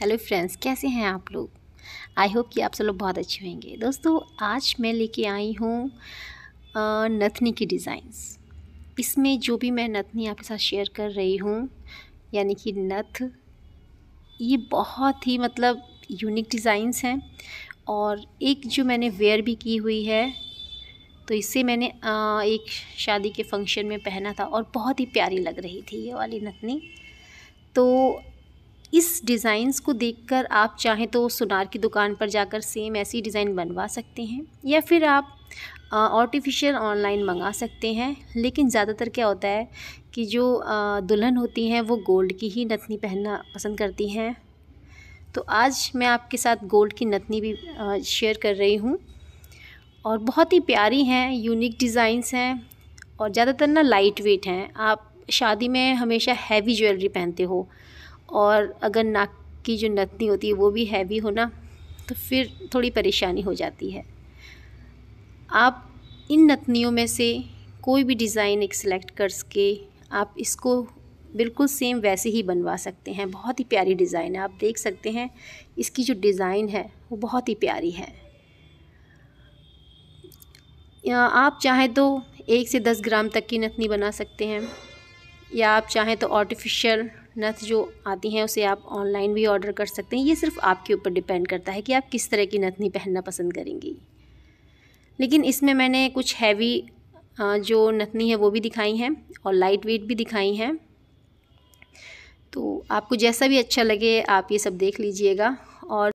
hello friends कैसे हैं आप लोग आई होप कि आप सब लोग बहुत अच्छे होंगे दोस्तों आज मैं लेके आई हूँ नथनी की डिज़ाइंस इसमें जो भी मैं नथनी आपके साथ शेयर कर रही हूँ यानी कि नथ ये बहुत ही मतलब यूनिक डिज़ाइंस हैं और एक जो मैंने वेयर भी की हुई है तो इससे मैंने आ, एक शादी के फंक्शन में पहना था और बहुत ही प्यारी लग रही थी ये वाली नथनी तो इस डिज़ाइंस को देखकर आप चाहें तो सुनार की दुकान पर जाकर सेम ऐसी डिज़ाइन बनवा सकते हैं या फिर आप आर्टिफिशियल ऑनलाइन मंगा सकते हैं लेकिन ज़्यादातर क्या होता है कि जो दुल्हन होती हैं वो गोल्ड की ही नथनी पहनना पसंद करती हैं तो आज मैं आपके साथ गोल्ड की नथनी भी शेयर कर रही हूँ और बहुत ही प्यारी हैं यूनिक डिज़ाइंस हैं और ज़्यादातर ना लाइट वेट हैं आप शादी में हमेशा हैवी ज्वेलरी पहनते हो और अगर नाक की जो नथनी होती है वो भी हैवी होना तो फिर थोड़ी परेशानी हो जाती है आप इन नथनियों में से कोई भी डिज़ाइन एक सिलेक्ट करके आप इसको बिल्कुल सेम वैसे ही बनवा सकते हैं बहुत ही प्यारी डिज़ाइन है आप देख सकते हैं इसकी जो डिज़ाइन है वो बहुत ही प्यारी है आप चाहें तो एक से दस ग्राम तक की नथनी बना सकते हैं या आप चाहें तो आर्टिफिशियल नथ जो आती हैं उसे आप ऑनलाइन भी ऑर्डर कर सकते हैं ये सिर्फ आपके ऊपर डिपेंड करता है कि आप किस तरह की नथनी पहनना पसंद करेंगी लेकिन इसमें मैंने कुछ हैवी जो नथनी है वो भी दिखाई हैं और लाइट वेट भी दिखाई हैं तो आपको जैसा भी अच्छा लगे आप ये सब देख लीजिएगा